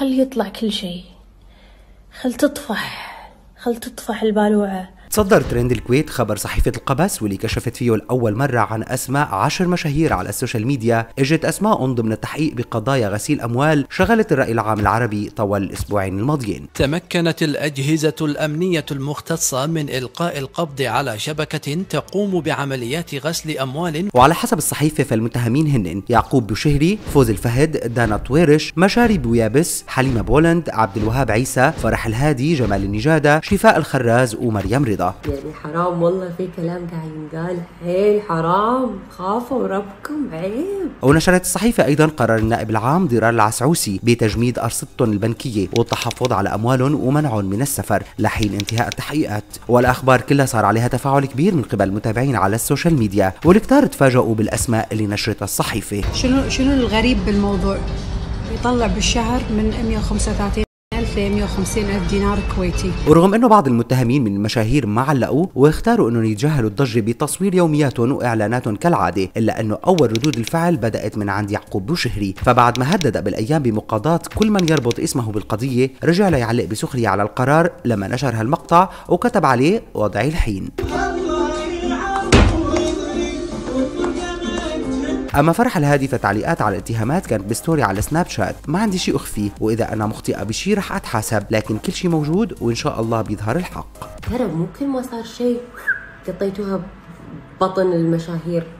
خل يطلع كل شيء خل تطفح خل تطفح البالوعة تصدر ترند الكويت خبر صحيفة القبس واللي كشفت فيه لأول مرة عن أسماء عشر مشاهير على السوشيال ميديا اجت أسماء ضمن التحقيق بقضايا غسيل أموال شغلت الرأي العام العربي طوال الأسبوعين الماضيين تمكنت الأجهزة الأمنية المختصة من إلقاء القبض على شبكة تقوم بعمليات غسل أموال وعلى حسب الصحيفة فالمتهمين هن يعقوب بوشهري فوز الفهد دانا طويرش مشاري بويابس حليمة بولند عبد الوهاب عيسى فرح الهادي جمال النجادة شفاء الخراز ومريم رضا ده يعني حرام والله في كلام قاعد ينقال حيل حرام خافوا ربكم عيب ونشرت الصحيفة أيضا قرار النائب العام ضرار العسعوسي بتجميد أرصدتهم البنكية والتحفظ على أموالهم ومنعهم من السفر لحين انتهاء التحقيقات والأخبار كلها صار عليها تفاعل كبير من قبل المتابعين على السوشيال ميديا والكتار تفاجؤوا بالأسماء اللي نشرتها الصحيفة شنو شنو الغريب بالموضوع؟ بيطلع بالشهر من 135 ألف دينار كويتي ورغم أنه بعض المتهمين من المشاهير ما علقوا واختاروا أنهم يتجاهلوا الضجة بتصوير يومياتهم وإعلاناتهم كالعادة إلا أنه أول ردود الفعل بدأت من عند يعقوب بوشهري فبعد ما هدد بالأيام بمقاضاة كل من يربط اسمه بالقضية رجع ليعلق بسخرية على القرار لما نشر هالمقطع وكتب عليه وضعي الحين اما فرح الهادي فتعليقات على الاتهامات كانت بستوري على سناب شات ما عندي شيء اخفيه واذا انا مخطئه بشيء رح اتحاسب لكن كل شيء موجود وان شاء الله بيظهر الحق ترى مو كل ما صار شيء قطيتوها بطن المشاهير